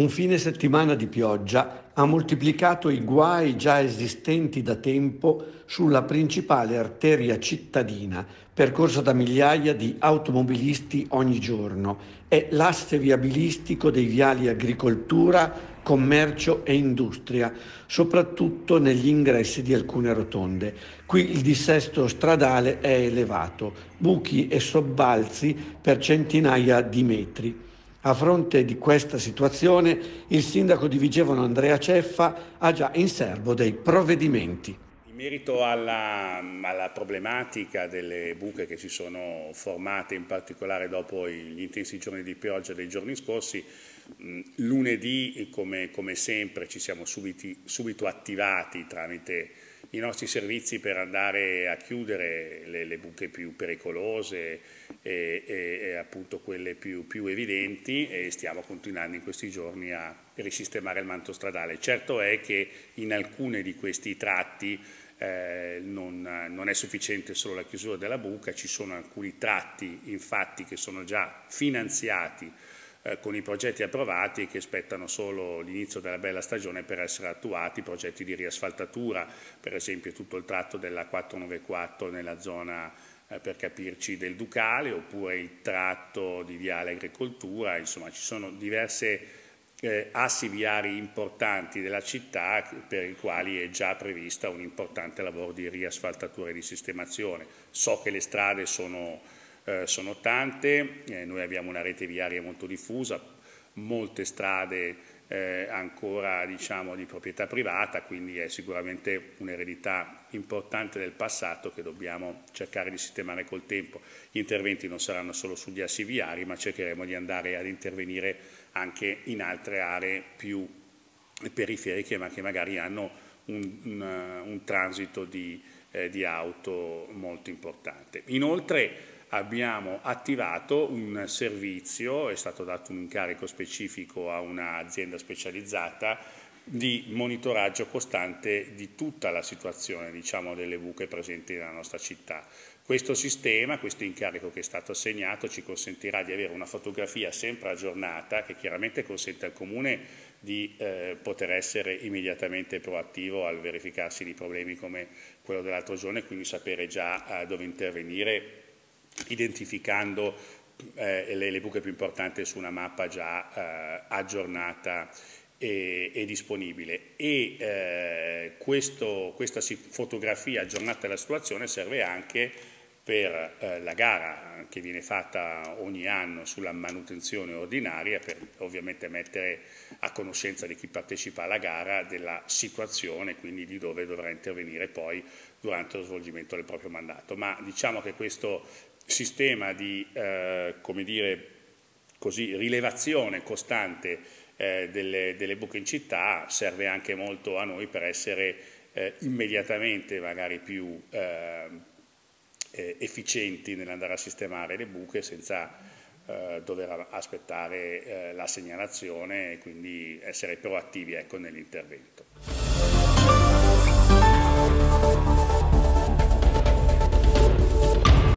Un fine settimana di pioggia ha moltiplicato i guai già esistenti da tempo sulla principale arteria cittadina, percorsa da migliaia di automobilisti ogni giorno. È l'asse viabilistico dei viali agricoltura, commercio e industria, soprattutto negli ingressi di alcune rotonde. Qui il dissesto stradale è elevato, buchi e sobbalzi per centinaia di metri. A fronte di questa situazione, il sindaco di Vigevano Andrea Ceffa ha già in serbo dei provvedimenti. In merito alla, alla, problematica delle buche che si sono formate, in particolare dopo gli intensi giorni di pioggia dei giorni scorsi, lunedì, come, come sempre, ci siamo subiti, subito attivati tramite i nostri servizi per andare a chiudere le, le buche più pericolose e, e, e appunto quelle più, più, evidenti e stiamo continuando in questi giorni a risistemare il manto stradale. Certo è che in alcuni di questi tratti eh, non, non è sufficiente solo la chiusura della buca, ci sono alcuni tratti infatti che sono già finanziati eh, con i progetti approvati che aspettano solo l'inizio della bella stagione per essere attuati, progetti di riasfaltatura, per esempio tutto il tratto della 494 nella zona eh, per capirci del Ducale oppure il tratto di Viale Agricoltura, insomma ci sono diverse eh, assi viari importanti della città per i quali è già prevista un importante lavoro di riasfaltatura e di sistemazione. So che le strade sono eh, sono tante, eh, noi abbiamo una rete viaria molto diffusa, molte strade eh, ancora diciamo, di proprietà privata, quindi è sicuramente un'eredità importante del passato che dobbiamo cercare di sistemare col tempo. Gli interventi non saranno solo sugli assi viari, ma cercheremo di andare ad intervenire anche in altre aree più periferiche, ma che magari hanno un, un, un transito di, eh, di auto molto importante. Inoltre, abbiamo attivato un servizio, è stato dato un incarico specifico a un'azienda specializzata di monitoraggio costante di tutta la situazione diciamo, delle buche presenti nella nostra città. Questo sistema, questo incarico che è stato assegnato ci consentirà di avere una fotografia sempre aggiornata che chiaramente consente al Comune di eh, poter essere immediatamente proattivo al verificarsi di problemi come quello dell'altro giorno e quindi sapere già eh, dove intervenire identificando eh, le, le, buche più importanti su una mappa già eh, aggiornata e, e, disponibile. E eh, questo, questa fotografia aggiornata della situazione serve anche per eh, la gara che viene fatta ogni anno sulla manutenzione ordinaria per ovviamente mettere a conoscenza di chi partecipa alla gara della situazione, quindi di dove dovrà intervenire poi durante lo svolgimento del proprio mandato. Ma diciamo che questo sistema di eh, dire, così, rilevazione costante eh, delle, delle, buche in città serve anche molto a noi per essere eh, immediatamente magari più eh, eh, efficienti nell'andare a sistemare le buche senza eh, dover aspettare la segnalazione e quindi essere proattivi ecco, nell'intervento.